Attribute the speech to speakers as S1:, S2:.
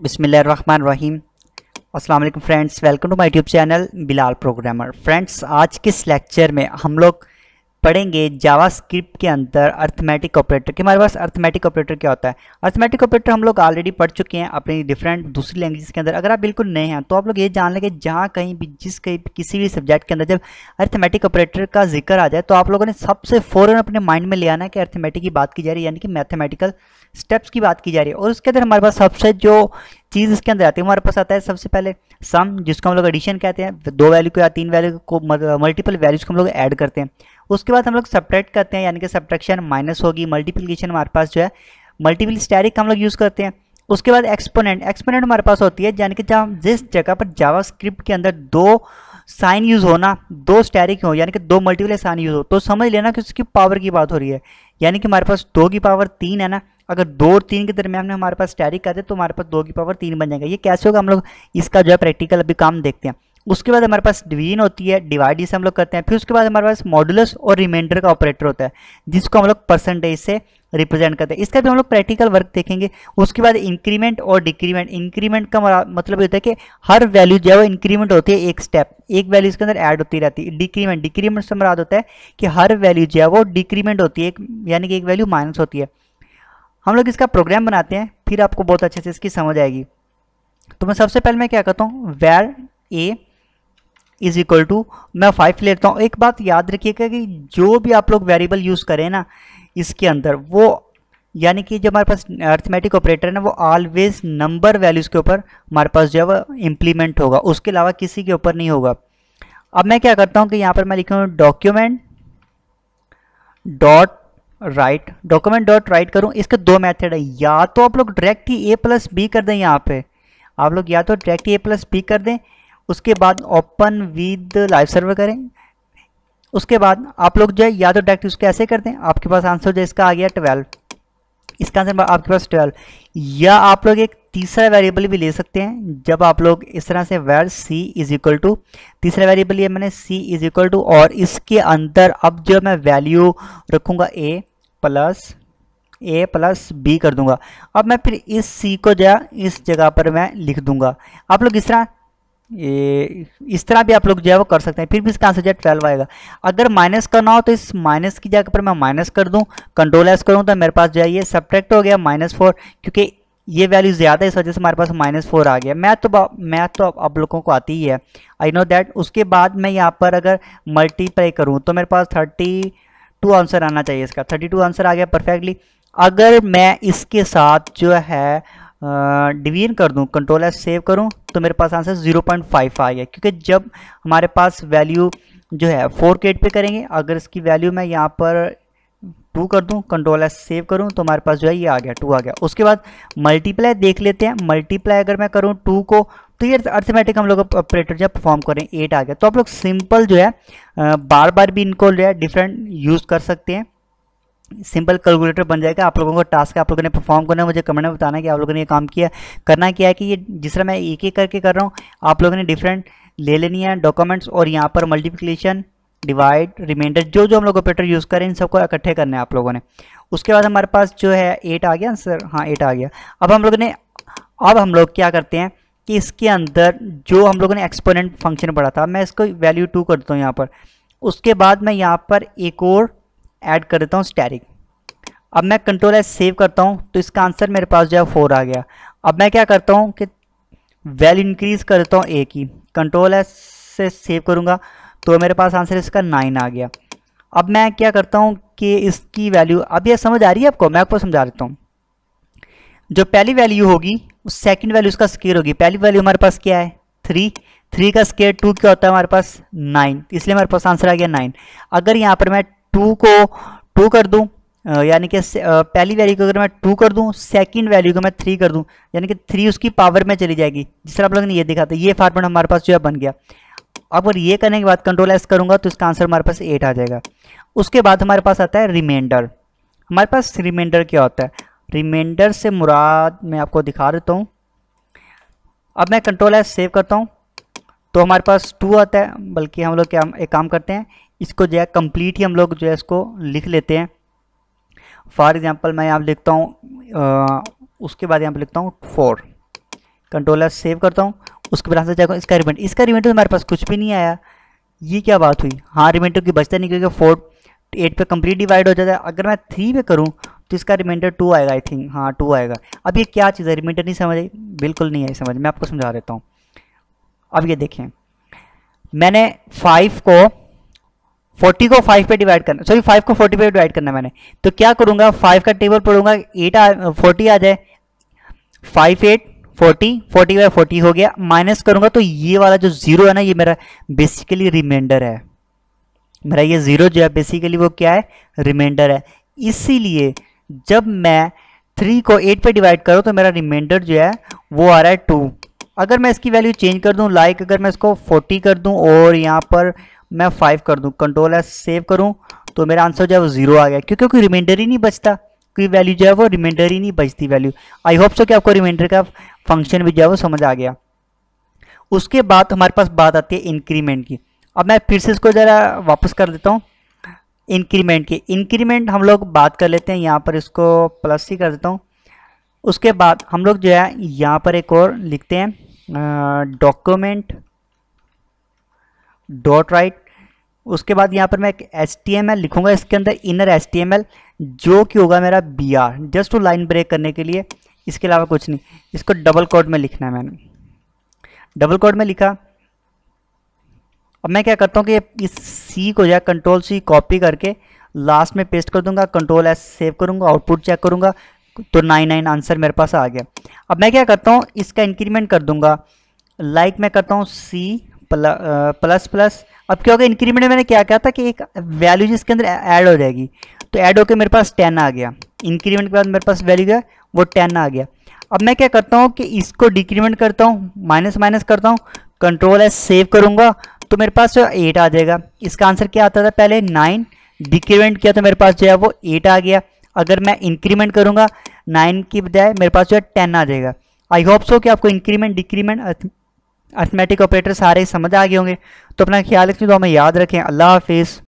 S1: बिसमीम रहीम वालेकुम friends welcome to my YouTube channel Bilal programmer friends आज के इस लेक्चर में हम लोग पढ़ेंगे जावास्क्रिप्ट के अंदर अर्थमेटिक ऑपरेटर कि हमारे पास अर्थमेटिक ऑपरेटर क्या होता है अर्थमेटिक ऑपरेटर हम लोग ऑलरेडी पढ़ चुके हैं अपनी डिफरेंट दूसरी लैंग्वेज के अंदर अगर आप बिल्कुल नए हैं तो आप लोग ये जान लेंगे जहाँ कहीं भी जिस कहीं भी किसी भी सब्जेक्ट के अंदर जब अर्थमेटिक ऑपरेटर का जिक्र आ जाए तो आप लोगों ने सबसे फ़ौरन अपने माइंड में ले आना कि अर्थमेटिक की बात की जा रही है यानी कि मैथमेटिकल स्टेप्स की बात की जा रही है और उसके अंदर हमारे पास सबसे जो चीज़ इसके अंदर आती है हमारे पास आता है सबसे पहले सम जिसको हम लोग एडिशन कहते हैं दो वैल्यू को या तीन वैल्यू को मल्टीपल वैल्यूज को हम लोग ऐड करते हैं उसके बाद हम लोग सप्रैक्ट करते हैं यानी कि सब्ट्रैक्शन माइनस होगी मल्टीप्लीकेशन हमारे पास जो है स्टैरिक हम लोग यूज़ करते हैं उसके बाद एक्सपोनेंट एक्सपोनेंट हमारे पास होती है यानी कि जहाँ जिस जगह पर जावा के अंदर दो साइन यूज़ होना दो स्टैरिक हो यानी कि दो मल्टीपल साइन यूज़ हो तो समझ लेना कि उसकी पावर की बात हो रही है यानी कि हमारे पास दो की पावर तीन है ना अगर दो और तीन के दरमियान में हमारे पास स्टैरिक दे तो हमारे पास दो की पावर तीन बन जाएगा ये कैसे होगा हम लोग इसका जो है प्रैक्टिकल अभी काम देखते हैं उसके बाद हमारे पास डिवीजन होती है डिवाइड जिसे हम लोग करते हैं फिर उसके बाद हमारे पास मॉडुलस और रिमाइंडर का ऑपरेटर होता है जिसको हम लोग परसेंटेज से रिप्रेजेंट करते हैं इसका भी हम लोग प्रैक्टिकल वर्क देखेंगे उसके बाद इंक्रीमेंट और डिक्रीमेंट इंक्रीमेंट का मतलब ये होता है कि हर वैल्यू जो है वो इंक्रीमेंट होती है एक स्टेप एक वैल्यू इसके अंदर ऐड होती रहती है डिक्रीमेंट डिक्रीमेंट से मराद होता है कि हर वैल्यू जो है वो डिक्रीमेंट होती है एक यानी कि एक वैल्यू माइनस होती है हम लोग इसका प्रोग्राम बनाते हैं फिर आपको बहुत अच्छे से इसकी समझ आएगी तो मैं सबसे पहले मैं क्या करता हूँ var a is equal to मैं फाइव लेता हूँ एक बात याद रखिएगा कि जो भी आप लोग वेरिएबल यूज़ करें ना इसके अंदर वो यानी कि जो हमारे पास अर्थमेटिक ऑपरेटर है ना वो ऑलवेज नंबर वैल्यूज़ के ऊपर हमारे पास जो है वो इम्प्लीमेंट होगा उसके अलावा किसी के ऊपर नहीं होगा अब मैं क्या करता हूँ कि यहाँ पर मैं लिखा हूँ document dot write document dot write करूँ इसके दो मेथड है या तो आप लोग डायरेक्ट ही ए प्लस बी कर दें यहाँ पे आप लोग या तो डायरेक्ट ए प्लस बी कर दें उसके बाद ओपन विद लाइव सर्वर करें उसके बाद आप लोग जो है या तो डायरेक्ट उसको ऐसे कर दें आपके पास आंसर जो इसका आ गया ट्वेल्व इसका आंसर आपके पास ट्वेल्व या आप लोग एक तीसरा वेरिएबल भी ले सकते हैं जब आप लोग इस तरह से var c is equal to तीसरा वेरिएबल ये मैंने सी इज इक्वल टू और इसके अंदर अब जो मैं वैल्यू रखूँगा a plus a plus b कर दूंगा अब मैं फिर इस सी को जो इस जगह पर मैं लिख दूंगा आप लोग इस तरह ये इस तरह भी आप लोग जो है वो कर सकते हैं फिर भी इसका आंसर जो है ट्वेल्व आएगा अगर माइनस करना हो तो इस माइनस की जगह पर मैं माइनस कर दूं कंट्रोल एस करूं तो मेरे पास जो है ये सब्ट्रैक्ट हो गया माइनस फोर क्योंकि ये वैल्यू ज़्यादा है इस वजह से हमारे पास माइनस फोर आ गया मैथ तो मैथ तो आप लोगों को आती ही है आई नो दैट उसके बाद मैं यहाँ पर अगर मल्टीप्लाई करूँ तो मेरे पास थर्टी टू आंसर आना चाहिए इसका थर्टी टू आंसर आ गया परफेक्टली अगर मैं इसके साथ जो है डिवीजन कर दूँ कंट्रोल एस सेव करूँ तो मेरे पास आंसर 0.5 आ गया क्योंकि जब हमारे पास वैल्यू जो है फोर के एट पे करेंगे अगर इसकी वैल्यू मैं यहाँ पर टू कर दूँ कंट्रोल एस सेव करूँ तो हमारे पास जो है ये आ गया टू आ गया उसके बाद मल्टीप्लाई देख लेते हैं मल्टीप्लाई अगर मैं करूँ टू को तो ये अर्थमेटिक हम लोग ऑपरेटर जो परफॉर्म करें एट आ गया तो आप लोग सिंपल जो है बार बार भी इनको जो है डिफरेंट यूज़ कर सकते हैं सिंपल कैलकुलेटर बन जाएगा आप लोगों को टास्क आप लोगों ने परफॉर्म करना है मुझे कमेंट में बताना है कि आप लोगों ने ये काम किया करना क्या है कि ये जिस तरह मैं एक एक करके कर रहा हूँ आप लोगों ने डिफरेंट ले लेनी है डॉक्यूमेंट्स और यहाँ पर मल्टीप्लिकेशन डिवाइड रिमाइंडर जो जो हम लोग ऑपरेटर यूज़ करें इन सबको इकट्ठे करना है आप लोगों ने उसके बाद हमारे पास जो है एट आ गया सर हाँ एट आ गया अब हम लोग ने अब हम लोग क्या करते हैं कि इसके अंदर जो हम लोगों ने एक्सपोनेंट फंक्शन पढ़ा था मैं इसको वैल्यू टू कर देता हूँ यहाँ पर उसके बाद मैं यहाँ पर एक और ऐड कर देता हूँ स्टैरिक अब मैं कंट्रोल एस सेव करता हूँ तो इसका आंसर मेरे पास जो है फोर आ गया अब मैं क्या करता हूँ कि वैल इंक्रीज़ कर देता हूँ ए की कंट्रोल एस से सेव करूँगा तो मेरे पास आंसर इसका नाइन आ गया अब मैं क्या करता हूँ कि इसकी वैल्यू अब यह समझ आ रही है आपको मैं आपको समझा देता हूँ जो पहली वैल्यू होगी उस सेकंड वैल्यू उसका स्केयर होगी पहली वैल्यू हमारे पास क्या है थ्री थ्री का स्केयर टू क्या होता है हमारे पास नाइन इसलिए हमारे पास आंसर आ गया नाइन अगर यहाँ पर मैं टू को टू कर दूँ यानी कि पहली वैल्यू को अगर मैं टू कर दूं सेकंड वैल्यू को मैं थ्री कर दूं यानी कि थ्री उसकी पावर में चली जाएगी जिस तरह आप लोगों ने ये देखा था तो ये फार्मेट हमारे पास जो है बन गया अगर ये करने के बाद कंट्रोल एस करूंगा तो इसका आंसर हमारे पास एट आ जाएगा उसके बाद हमारे पास आता है रिमाइंडर हमारे पास रिमाइंडर क्या होता है रिमाइंडर से मुराद मैं आपको दिखा देता हूँ अब मैं कंट्रोल एस सेव करता हूँ तो हमारे पास टू आता है बल्कि हम लोग क्या एक काम करते हैं इसको जो है कम्प्लीट ही हम लोग जो है इसको लिख लेते हैं फॉर एग्ज़ाम्पल मैं यहाँ लिखता हूँ उसके बाद यहाँ पर लिखता हूँ फोर कंट्रोलर सेव करता हूँ उसके बाद से चाहता इसका रिमेंट इसका तो हमारे पास कुछ भी नहीं आया ये क्या बात हुई हाँ रिमाइंडर की बचता नहीं क्योंकि फोर एट पे कंप्लीट डिवाइड हो जाता है अगर मैं थ्री पे करूँ तो इसका रिमाइंडर टू आएगा आई थिंक हाँ टू आएगा अब ये क्या चीज़ है रिमाइंडर नहीं समझ आई बिल्कुल नहीं आई समझ मैं आपको समझा देता हूँ अब ये देखें मैंने फाइव को फोर्टी को फाइव पे डिवाइड करना सॉरी फाइव को फोर्टी पे डिवाइड करना मैंने तो क्या करूँगा फाइव का टेबल पढ़ूंगा एट आ फोर्टी आ जाए five eight forty forty by forty हो गया माइनस करूँगा तो ये वाला जो जीरो है ना ये मेरा बेसिकली रिमाइंडर है मेरा ये जीरो जो है बेसिकली वो क्या है रिमाइंडर है इसीलिए जब मैं थ्री को एट पे डिवाइड करूँ तो मेरा रिमाइंडर जो है वो आ रहा है टू अगर मैं इसकी वैल्यू चेंज कर दूं लाइक like अगर मैं इसको 40 कर दूं और यहाँ पर मैं 5 कर दूं कंट्रोल एस सेव करूं तो मेरा आंसर जो है वो जीरो आ गया क्योंकि कोई रिमाइंडर ही नहीं बचता कोई वैल्यू जो है वो रिमाइंडर ही नहीं बचती वैल्यू आई होप सो कि आपको रिमाइंडर का फंक्शन भी जो है वो समझ आ गया उसके बाद हमारे पास बात आती है इंक्रीमेंट की अब मैं फिर से इसको ज़रा वापस कर देता हूँ इंक्रीमेंट की इंक्रीमेंट हम लोग बात कर लेते हैं यहाँ पर इसको प्लस ही कर देता हूँ उसके बाद हम लोग जो है यहाँ पर एक और लिखते हैं डॉक्यूमेंट डॉट राइट उसके बाद यहाँ पर मैं एक एस टी एम एल लिखूंगा इसके अंदर inner H T M L जो कि होगा मेरा B R just to line break करने के लिए इसके अलावा कुछ नहीं इसको डबल कोड में लिखना है मैंने डबल कोड में लिखा अब मैं क्या करता हूँ कि इस सी को जो है कंट्रोल सी कॉपी करके लास्ट में पेस्ट कर दूंगा कंट्रोल एस सेव करूंगा आउटपुट चेक करूंगा तो नाइन नाइन आंसर मेरे पास आ गया अब मैं क्या करता हूँ इसका इंक्रीमेंट कर दूंगा लाइक like मैं करता हूँ सी प्लस प्लस अब क्या होगा इंक्रीमेंट मैंने क्या कहा था कि एक वैल्यू जिसके अंदर ऐड हो जाएगी तो ऐड होकर मेरे पास टेन आ गया इंक्रीमेंट के बाद मेरे पास वैल्यू गया वो टेन आ गया अब मैं क्या करता हूँ कि इसको डिक्रीमेंट करता हूँ माइनस माइनस करता हूँ कंट्रोल है सेव करूँगा तो मेरे पास जो एट आ जाएगा इसका आंसर क्या आता था पहले नाइन डिक्रीमेंट किया तो मेरे पास जो है वो एट आ गया अगर मैं इंक्रीमेंट करूँगा नाइन की बजाय मेरे पास जो है टेन आ जाएगा आई होप सो कि आपको इंक्रीमेंट डिक्रीमेंट अर्थमेटिक ऑपरेटर सारे समझ आ गए होंगे तो अपना ख्याल रखें तो हमें याद रखें अल्लाह हाफिज़